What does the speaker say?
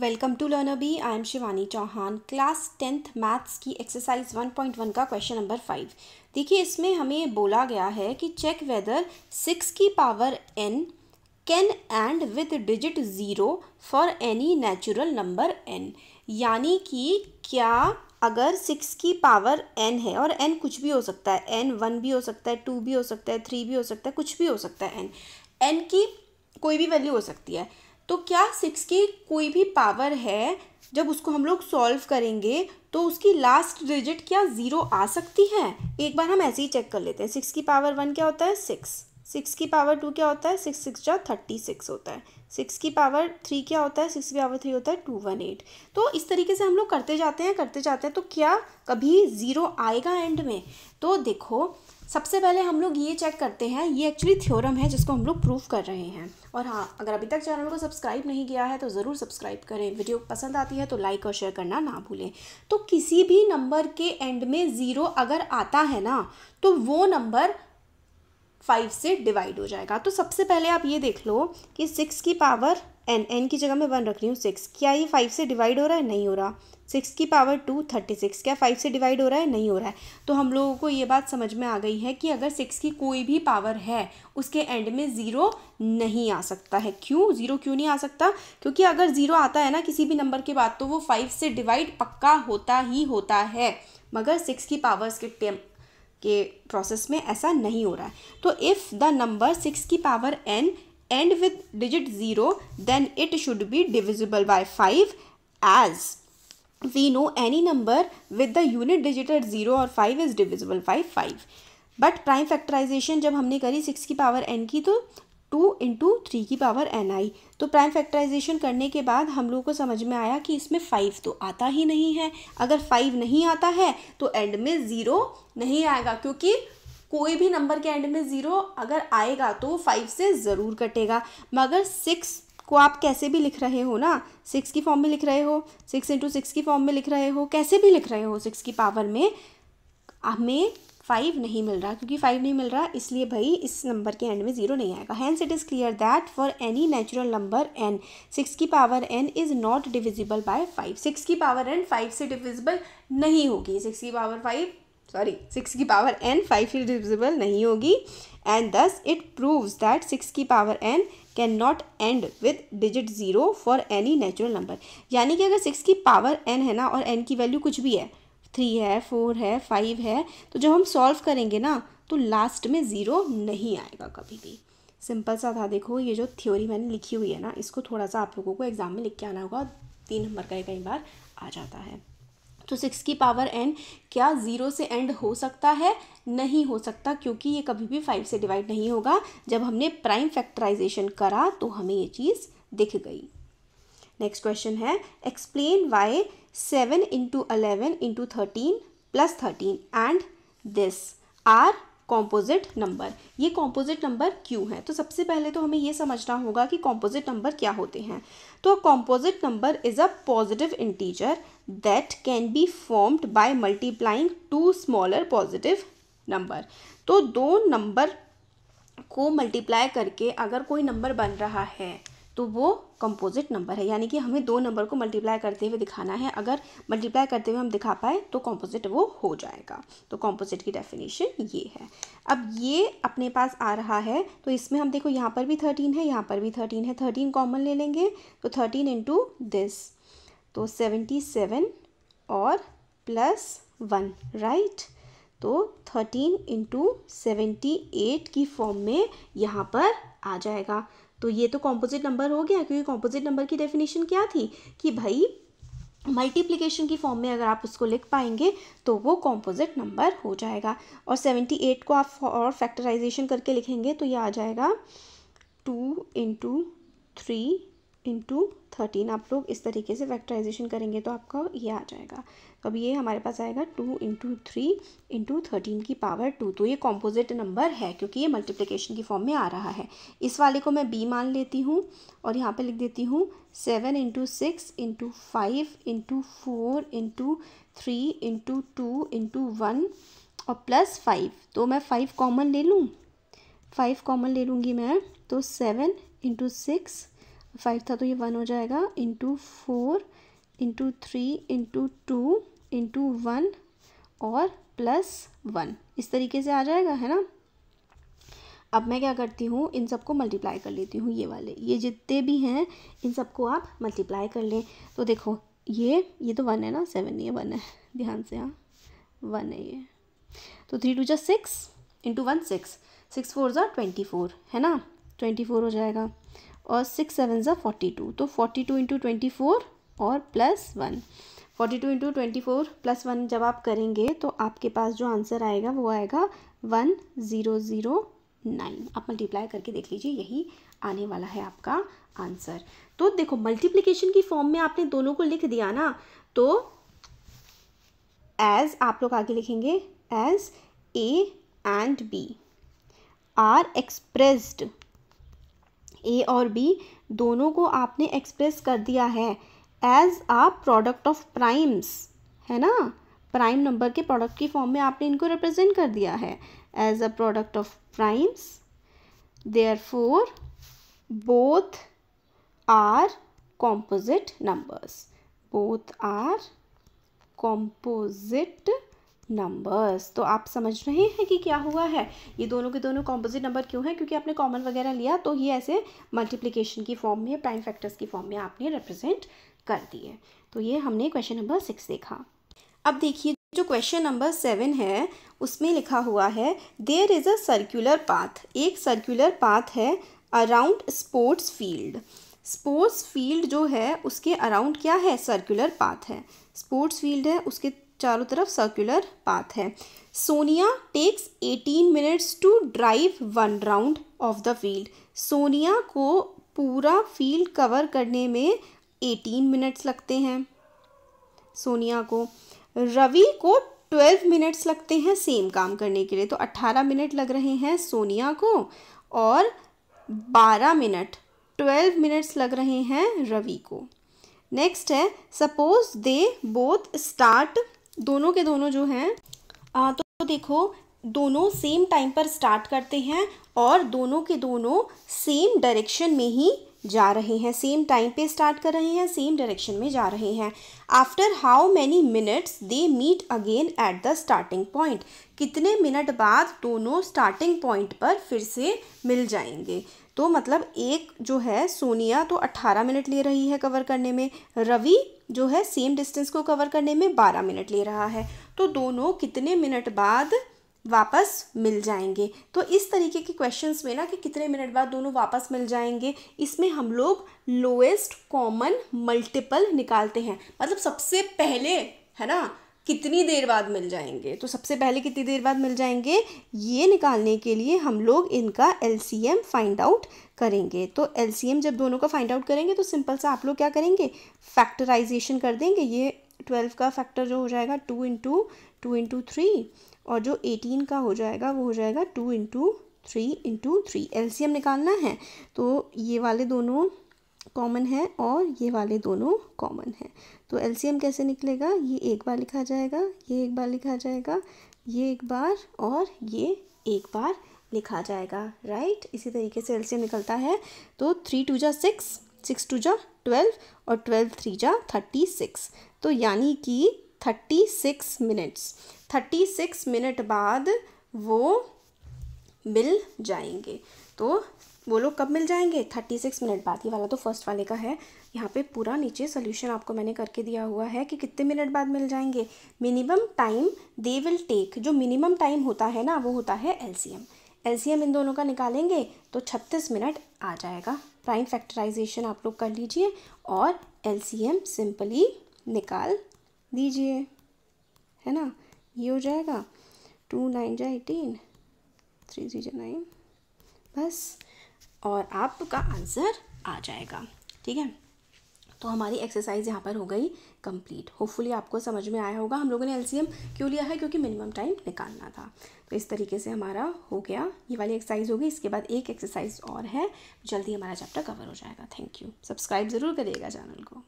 welcome to learner bee I am Shivani Chauhan class tenth maths की exercise 1.1 का question number five देखिए इसमें हमें बोला गया है कि चेक वेदर सिक्स की power N can end with digit zero for any natural number N यानी कि क्या अगर सिक्स की पावर एन है और एन कुछ भी हो सकता है एन वन भी हो सकता है टू भी हो सकता है थ्री भी हो सकता है कुछ भी हो सकता है एन एन की कोई भी वैल्यू हो सकती है तो क्या सिक्स की कोई भी पावर है जब उसको हम लोग सॉल्व करेंगे तो उसकी लास्ट डिजिट क्या ज़ीरो आ सकती है एक बार हम ऐसे ही चेक कर लेते हैं सिक्स की पावर वन क्या होता है सिक्स सिक्स की पावर टू क्या होता है सिक्स सिक्स जो थर्टी सिक्स होता है सिक्स की पावर थ्री क्या होता है सिक्स की पावर थ्री होता है टू वन एट तो इस तरीके से हम लोग करते जाते हैं करते जाते हैं तो क्या कभी ज़ीरो आएगा एंड में तो देखो सबसे पहले हम लोग ये चेक करते हैं ये एक्चुअली थ्योरम है जिसको हम लोग प्रूफ कर रहे हैं और हाँ अगर अभी तक चैनल को सब्सक्राइब नहीं किया है तो ज़रूर सब्सक्राइब करें वीडियो पसंद आती है तो लाइक और शेयर करना ना भूलें तो किसी भी नंबर के एंड में ज़ीरो अगर आता है ना तो वो नंबर फाइव से डिवाइड हो जाएगा तो सबसे पहले आप ये देख लो कि सिक्स की पावर एन एन की जगह मैं वन रख रही हूँ सिक्स क्या ये फाइव से डिवाइड हो रहा है नहीं हो रहा सिक्स की पावर टू थर्टी सिक्स क्या फाइव से डिवाइड हो रहा है नहीं हो रहा है तो हम लोगों को ये बात समझ में आ गई है कि अगर सिक्स की कोई भी पावर है उसके एंड में ज़ीरो नहीं आ सकता है क्यों ज़ीरो क्यों नहीं आ सकता क्योंकि अगर ज़ीरो आता है ना किसी भी नंबर के बाद तो वो फाइव से डिवाइड पक्का होता ही होता है मगर सिक्स की पावर्स के के प्रोसेस में ऐसा नहीं हो रहा है तो इफ़ द नंबर सिक्स की power N end with digit zero then it should be divisible by five as we know any number with the unit digit at zero और five is divisible by five but prime factorization जब हमने करी six की power N की तो two into three की power N आई तो प्राइम फैक्टराइजेशन करने के बाद हम लोग को समझ में आया कि इसमें फाइव तो आता ही नहीं है अगर फाइव नहीं आता है तो एंड में ज़ीरो नहीं आएगा क्योंकि कोई भी नंबर के एंड में ज़ीरो अगर आएगा तो फाइव से ज़रूर कटेगा मगर सिक्स को आप कैसे भी लिख रहे हो ना सिक्स की फॉर्म में लिख रहे हो सिक्स इंटू सिक्स की फॉर्म में लिख रहे हो कैसे भी लिख रहे हो सिक्स की पावर में हमें फाइव नहीं मिल रहा क्योंकि फाइव नहीं मिल रहा इसलिए भाई इस नंबर के एंड में ज़ीरो नहीं आएगा hence it is clear that for any natural number N six की power N is not divisible by five six की पावर एन फाइव से डिविजिबल नहीं होगी सिक्स की पावर फाइव सॉरी सिक्स की पावर एन फाइव से divisible नहीं होगी and this it proves that six की power N can not end with digit zero for any natural number यानी कि अगर सिक्स की पावर एन है ना और एन की वैल्यू कुछ भी है थ्री है फोर है फाइव है तो जब हम सॉल्व करेंगे ना तो लास्ट में ज़ीरो नहीं आएगा कभी भी सिंपल सा था देखो ये जो थ्योरी मैंने लिखी हुई है ना इसको थोड़ा सा आप लोगों को एग्ज़ाम में लिख के आना होगा तीन नंबर का कई बार आ जाता है तो सिक्स की पावर एन क्या ज़ीरो से एंड हो सकता है नहीं हो सकता क्योंकि ये कभी भी फाइव से डिवाइड नहीं होगा जब हमने प्राइम फैक्टराइजेशन करा तो हमें ये चीज़ दिख गई नेक्स्ट क्वेश्चन है explain why seven into eleven into thirteen plus thirteen and this are composite number ये कॉम्पोजिट नंबर क्यों है तो सबसे पहले तो हमें ये समझना होगा कि कॉम्पोजिट नंबर क्या होते हैं तो composite number is a positive integer that can be formed by multiplying two smaller positive number तो दो नंबर को मल्टीप्लाई करके अगर कोई नंबर बन रहा है तो वो कंपोजिट नंबर है यानी कि हमें दो नंबर को मल्टीप्लाई करते हुए दिखाना है अगर मल्टीप्लाई करते हुए हम दिखा पाए तो कॉम्पोजिट वो हो जाएगा तो कॉम्पोजिट की डेफिनेशन ये है अब ये अपने पास आ रहा है तो इसमें हम देखो यहाँ पर भी थर्टीन है यहाँ पर भी थर्टीन है थर्टीन कॉमन ले लेंगे तो थर्टीन इंटू दिस तो सेवेंटी सेवन और प्लस वन राइट तो थर्टीन इंटू सेवेंटी एट की फॉर्म में यहाँ पर आ जाएगा तो ये तो कॉम्पोजिट नंबर हो गया क्योंकि कॉम्पोजिट नंबर की डेफिनेशन क्या थी कि भाई मल्टीप्लिकेशन की फॉर्म में अगर आप उसको लिख पाएंगे तो वो कॉम्पोजिट नंबर हो जाएगा और सेवेंटी एट को आप और फैक्टराइजेशन करके लिखेंगे तो ये आ जाएगा two into three into thirteen आप लोग इस तरीके से फैक्टराइजेशन करेंगे तो आपका ये आ जाएगा तो अब ये हमारे पास आएगा two into three into thirteen की पावर टू तो ये कॉम्पोजिट नंबर है क्योंकि ये मल्टीप्लिकेशन की फॉर्म में आ रहा है इस वाले को मैं बी मान लेती हूँ और यहाँ पे लिख देती हूँ seven into six into five into four into three into two into one और प्लस फाइव तो मैं फाइव कॉमन ले लूँ फाइव कॉमन ले लूँगी मैं तो सेवन इंटू सिक्स फाइव था तो ये वन हो जाएगा into four into three into two into one और प्लस वन इस तरीके से आ जाएगा है ना अब मैं क्या करती हूँ इन सबको मल्टीप्लाई कर लेती हूँ ये वाले ये जितने भी हैं इन सबको आप मल्टीप्लाई कर लें तो देखो ये ये तो वन है ना सेवन ये वन है ध्यान से हाँ वन है ये तो थ्री टू जो six into one six six four जो ट्वेंटी फोर है ना ट्वेंटी फोर हो जाएगा और सिक्स सेवन ज़ा फोर्टी टू तो forty two into twenty four और plus one forty two into twenty four plus one जब आप करेंगे तो आपके पास जो आंसर आएगा वो आएगा वन ज़ीरो ज़ीरो नाइन आप मल्टीप्लाई करके देख लीजिए यही आने वाला है आपका आंसर तो देखो मल्टीप्लीकेशन की फॉर्म में आपने दोनों को लिख दिया ना तो एज आप लोग आगे लिखेंगे as A and B are expressed A और बी दोनों को आपने एक्सप्रेस कर दिया है as a product of primes है ना प्राइम नंबर के प्रोडक्ट की फॉर्म में आपने इनको रिप्रेजेंट कर दिया है as a product of primes therefore both are composite numbers both are composite numbers तो आप समझ रहे हैं कि क्या हुआ है ये दोनों के दोनों कॉम्पोजिट नंबर क्यों है क्योंकि आपने कॉमन वगैरह लिया तो ये ऐसे मल्टीप्लिकेशन की फॉर्म में प्राइम फैक्टर्स की फॉर्म में आपने रिप्रेजेंट कर दिए तो ये हमने क्वेश्चन नंबर सिक्स देखा अब देखिए जो क्वेश्चन नंबर सेवन है उसमें लिखा हुआ है there is a circular path एक सर्कुलर पाथ है around sports field sports field जो है उसके अराउंड क्या है सर्कुलर पाथ है स्पोर्ट्स फील्ड है उसके चारों तरफ सर्कुलर पाथ है Sonia takes 18 minutes to drive one round of the field Sonia को पूरा फील्ड कवर करने में 18 मिनट्स लगते हैं सोनिया को रवि को 12 मिनट्स लगते हैं सेम काम करने के लिए तो 18 मिनट लग रहे हैं सोनिया को और 12 मिनट 12 मिनट्स लग रहे हैं रवि को नेक्स्ट है सपोज दे बोथ स्टार्ट दोनों के दोनों जो हैं तो देखो दोनों सेम टाइम पर स्टार्ट करते हैं और दोनों के दोनों सेम डायरेक्शन में ही जा रहे हैं सेम टाइम पे स्टार्ट कर रहे हैं सेम डायरेक्शन में जा रहे हैं after how many minutes they meet again at the starting point कितने मिनट बाद दोनों स्टार्टिंग पॉइंट पर फिर से मिल जाएंगे तो मतलब एक जो है सोनिया तो 18 मिनट ले रही है कवर करने में रवि जो है सेम डिस्टेंस को कवर करने में 12 मिनट ले रहा है तो दोनों कितने मिनट बाद वापस मिल जाएंगे तो इस तरीके के क्वेश्चंस में ना कि कितने मिनट बाद दोनों वापस मिल जाएंगे इसमें हम लोग लोएस्ट कॉमन मल्टीपल निकालते हैं मतलब सबसे पहले है ना कितनी देर बाद मिल जाएंगे तो सबसे पहले कितनी देर बाद मिल जाएंगे ये निकालने के लिए हम लोग इनका एल फाइंड आउट करेंगे तो एल जब दोनों का फाइंड आउट करेंगे तो सिंपल सा आप लोग क्या करेंगे फैक्टराइजेशन कर देंगे ये ट्वेल्व का फैक्टर जो हो जाएगा two into two into three और जो एटीन का हो जाएगा वो हो जाएगा two into three into three M निकालना है तो ये वाले दोनों कॉमन है और ये वाले दोनों कॉमन हैं तो एम कैसे निकलेगा ये एक बार लिखा जाएगा ये एक बार लिखा जाएगा ये एक बार और ये एक बार लिखा जाएगा राइट इसी तरीके से एम निकलता है तो थ्री टू जा सिक्स सिक्स टू जा ट्वेल्व और ट्वेल्व थ्री जा थर्टी सिक्स तो यानी कि thirty six minutes thirty six minute बाद वो मिल जाएंगे तो वो लोग कब मिल जाएंगे थर्टी सिक्स मिनट बाद ये वाला तो फर्स्ट वाले का है यहाँ पे पूरा नीचे सोल्यूशन आपको मैंने करके दिया हुआ है कि कितने मिनट बाद मिल जाएंगे minimum time they will take जो मिनिमम टाइम होता है ना वो होता है एल एलसीएम इन दोनों का निकालेंगे तो 36 मिनट आ जाएगा प्राइम फैक्टराइजेशन आप लोग कर लीजिए और एलसीएम सिंपली निकाल दीजिए है ना ये हो जाएगा टू नाइन जो एटीन थ्री थ्री जो नाइन बस और आपका आंसर आ जाएगा ठीक है तो हमारी एक्सरसाइज यहाँ पर हो गई कंप्लीट होपफुली आपको समझ में आया होगा हम लोगों ने एलसीएम क्यों लिया है क्योंकि मिनिमम टाइम निकालना था तो इस तरीके से हमारा हो गया ये वाली एक्सरसाइज होगी इसके बाद एक एक्सरसाइज और है जल्दी हमारा चैप्टर कवर हो जाएगा थैंक यू सब्सक्राइब ज़रूर करिएगा चैनल को